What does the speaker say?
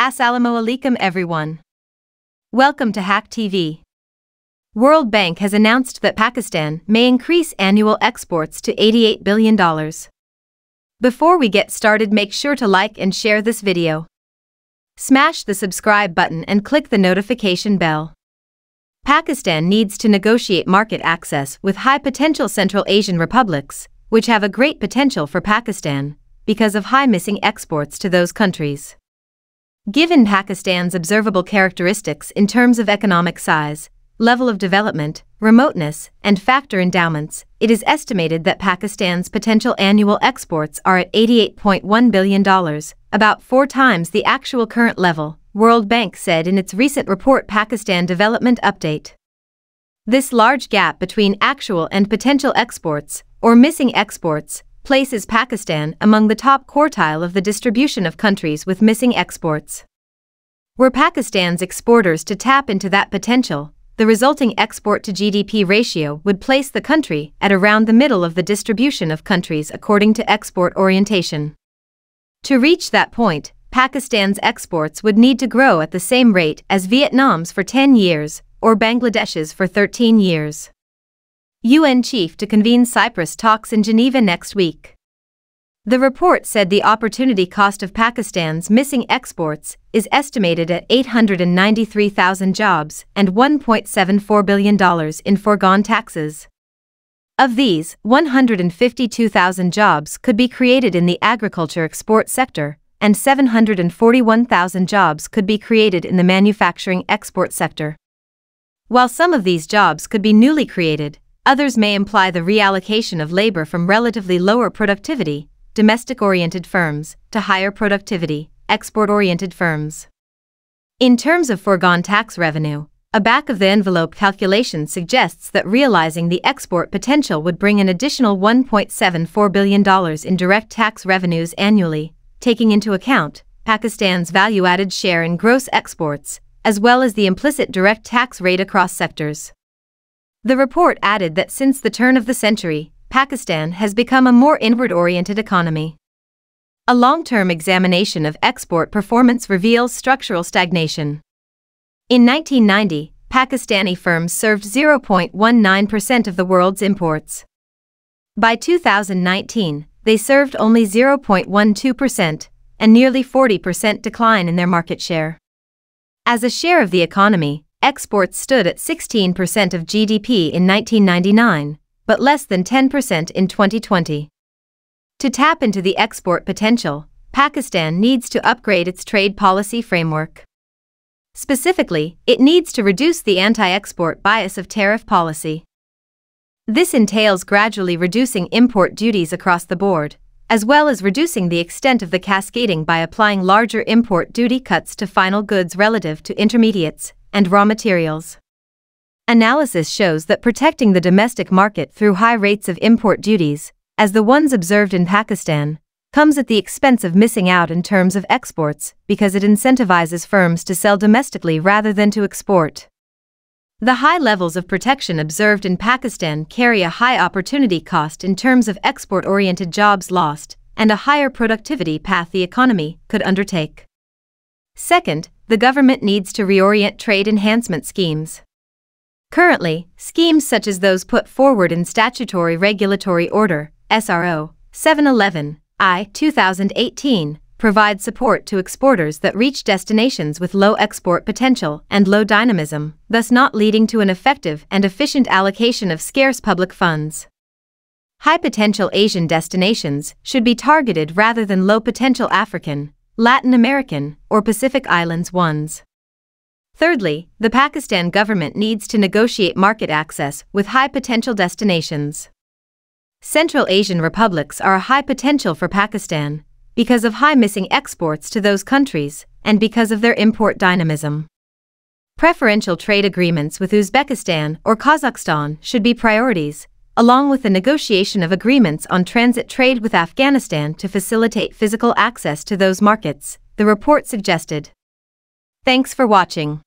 Assalamu alaikum everyone. Welcome to Hack TV. World Bank has announced that Pakistan may increase annual exports to $88 billion. Before we get started make sure to like and share this video. Smash the subscribe button and click the notification bell. Pakistan needs to negotiate market access with high-potential Central Asian republics, which have a great potential for Pakistan, because of high missing exports to those countries. Given Pakistan's observable characteristics in terms of economic size, level of development, remoteness, and factor endowments, it is estimated that Pakistan's potential annual exports are at $88.1 billion, about four times the actual current level, World Bank said in its recent report Pakistan Development Update. This large gap between actual and potential exports, or missing exports, places Pakistan among the top quartile of the distribution of countries with missing exports. Were Pakistan's exporters to tap into that potential, the resulting export to GDP ratio would place the country at around the middle of the distribution of countries according to export orientation. To reach that point, Pakistan's exports would need to grow at the same rate as Vietnam's for 10 years or Bangladesh's for 13 years. UN chief to convene Cyprus talks in Geneva next week. The report said the opportunity cost of Pakistan's missing exports is estimated at 893,000 jobs and $1.74 billion in foregone taxes. Of these, 152,000 jobs could be created in the agriculture export sector, and 741,000 jobs could be created in the manufacturing export sector. While some of these jobs could be newly created, Others may imply the reallocation of labor from relatively lower productivity, domestic oriented firms, to higher productivity, export oriented firms. In terms of foregone tax revenue, a back of the envelope calculation suggests that realizing the export potential would bring an additional $1.74 billion in direct tax revenues annually, taking into account Pakistan's value added share in gross exports, as well as the implicit direct tax rate across sectors. The report added that since the turn of the century, Pakistan has become a more inward oriented economy. A long term examination of export performance reveals structural stagnation. In 1990, Pakistani firms served 0.19% of the world's imports. By 2019, they served only 0.12%, a nearly 40% decline in their market share. As a share of the economy, Exports stood at 16% of GDP in 1999, but less than 10% in 2020. To tap into the export potential, Pakistan needs to upgrade its trade policy framework. Specifically, it needs to reduce the anti export bias of tariff policy. This entails gradually reducing import duties across the board, as well as reducing the extent of the cascading by applying larger import duty cuts to final goods relative to intermediates, and raw materials. Analysis shows that protecting the domestic market through high rates of import duties, as the ones observed in Pakistan, comes at the expense of missing out in terms of exports because it incentivizes firms to sell domestically rather than to export. The high levels of protection observed in Pakistan carry a high opportunity cost in terms of export oriented jobs lost and a higher productivity path the economy could undertake. Second, the government needs to reorient trade enhancement schemes. Currently, schemes such as those put forward in Statutory Regulatory Order, SRO, 711, I, 2018, provide support to exporters that reach destinations with low export potential and low dynamism, thus not leading to an effective and efficient allocation of scarce public funds. High potential Asian destinations should be targeted rather than low potential African, Latin American, or Pacific Islands ones. Thirdly, the Pakistan government needs to negotiate market access with high potential destinations. Central Asian republics are a high potential for Pakistan because of high missing exports to those countries and because of their import dynamism. Preferential trade agreements with Uzbekistan or Kazakhstan should be priorities along with the negotiation of agreements on transit trade with Afghanistan to facilitate physical access to those markets, the report suggested. Thanks for watching.